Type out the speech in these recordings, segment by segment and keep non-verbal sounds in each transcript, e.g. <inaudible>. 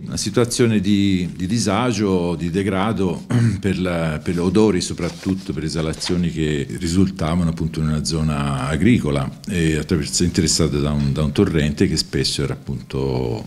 Una situazione di, di, disagio, di degrado <clears throat> per, la, per odori, soprattutto per le esalazioni che risultavano appunto in una zona agricola e attraverso, interessata da un, da un torrente che spesso era appunto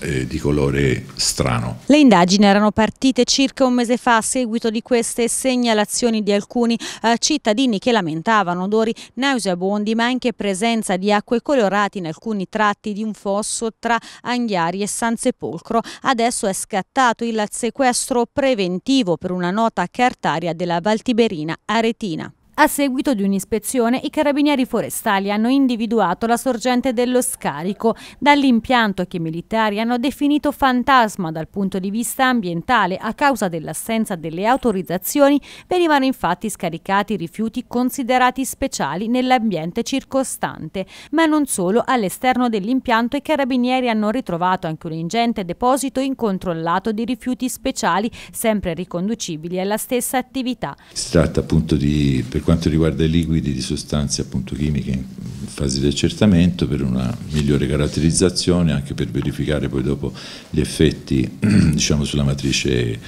eh, di colore strano. Le indagini erano partite circa un mese fa a seguito di queste segnalazioni di alcuni eh, cittadini che lamentavano odori nauseabondi ma anche presenza di acque colorate in alcuni tratti di un fosso tra Anghiari e San Sepolcro. Adesso è scattato il sequestro preventivo per una nota cartaria della Valtiberina aretina. A seguito di un'ispezione, i carabinieri forestali hanno individuato la sorgente dello scarico dall'impianto che i militari hanno definito fantasma dal punto di vista ambientale. A causa dell'assenza delle autorizzazioni venivano infatti scaricati rifiuti considerati speciali nell'ambiente circostante. Ma non solo, all'esterno dell'impianto i carabinieri hanno ritrovato anche un ingente deposito incontrollato di rifiuti speciali, sempre riconducibili alla stessa attività. Si tratta appunto di quanto riguarda i liquidi di sostanze appunto, chimiche in fase di accertamento per una migliore caratterizzazione anche per verificare poi dopo gli effetti <clears throat> diciamo, sulla matrice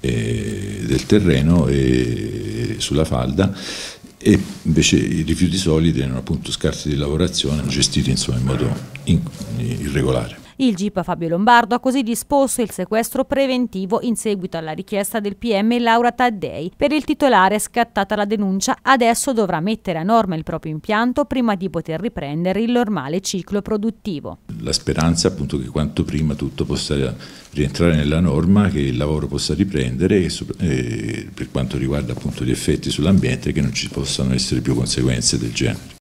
eh, del terreno e sulla falda e invece i rifiuti solidi erano appunto scarti di lavorazione gestiti insomma, in modo in irregolare. Il GIP Fabio Lombardo ha così disposto il sequestro preventivo in seguito alla richiesta del PM Laura Taddei. Per il titolare scattata la denuncia, adesso dovrà mettere a norma il proprio impianto prima di poter riprendere il normale ciclo produttivo. La speranza appunto che quanto prima tutto possa rientrare nella norma, che il lavoro possa riprendere e, e per quanto riguarda appunto gli effetti sull'ambiente che non ci possano essere più conseguenze del genere.